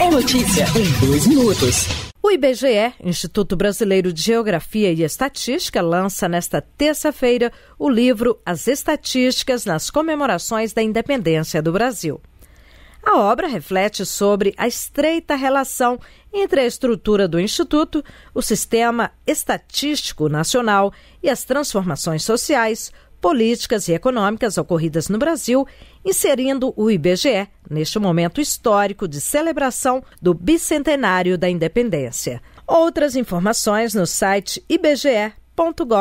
É notícia em dois minutos. O IBGE, Instituto Brasileiro de Geografia e Estatística, lança nesta terça-feira o livro As Estatísticas nas Comemorações da Independência do Brasil. A obra reflete sobre a estreita relação entre a estrutura do Instituto, o Sistema Estatístico Nacional e as transformações sociais, políticas e econômicas ocorridas no Brasil, inserindo o IBGE neste momento histórico de celebração do bicentenário da independência. Outras informações no site ibge.gov.br.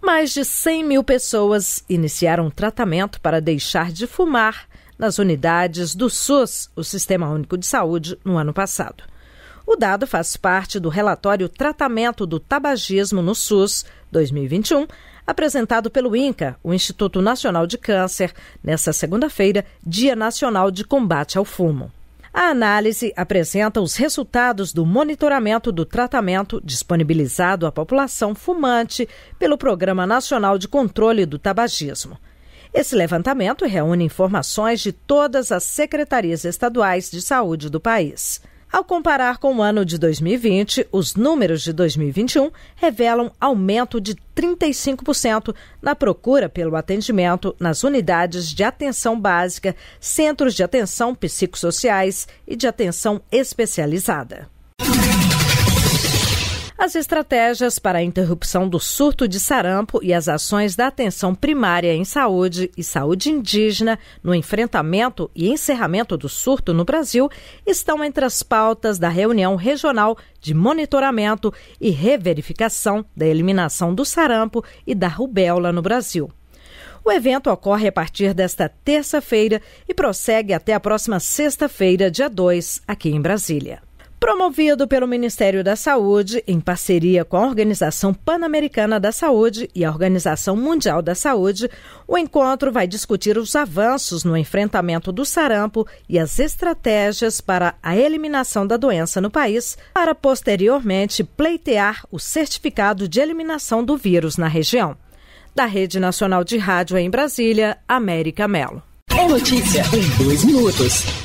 Mais de 100 mil pessoas iniciaram tratamento para deixar de fumar nas unidades do SUS, o Sistema Único de Saúde, no ano passado. O dado faz parte do relatório Tratamento do Tabagismo no SUS 2021, apresentado pelo INCA, o Instituto Nacional de Câncer, nesta segunda-feira, Dia Nacional de Combate ao Fumo. A análise apresenta os resultados do monitoramento do tratamento disponibilizado à população fumante pelo Programa Nacional de Controle do Tabagismo. Esse levantamento reúne informações de todas as secretarias estaduais de saúde do país. Ao comparar com o ano de 2020, os números de 2021 revelam aumento de 35% na procura pelo atendimento nas unidades de atenção básica, centros de atenção psicossociais e de atenção especializada as estratégias para a interrupção do surto de sarampo e as ações da atenção primária em saúde e saúde indígena no enfrentamento e encerramento do surto no Brasil estão entre as pautas da reunião regional de monitoramento e reverificação da eliminação do sarampo e da rubéola no Brasil. O evento ocorre a partir desta terça-feira e prossegue até a próxima sexta-feira, dia 2, aqui em Brasília promovido pelo Ministério da Saúde em parceria com a Organização Pan-Americana da Saúde e a Organização Mundial da Saúde, o encontro vai discutir os avanços no enfrentamento do sarampo e as estratégias para a eliminação da doença no país, para posteriormente pleitear o certificado de eliminação do vírus na região. Da Rede Nacional de Rádio em Brasília, América Melo. É notícia em dois minutos.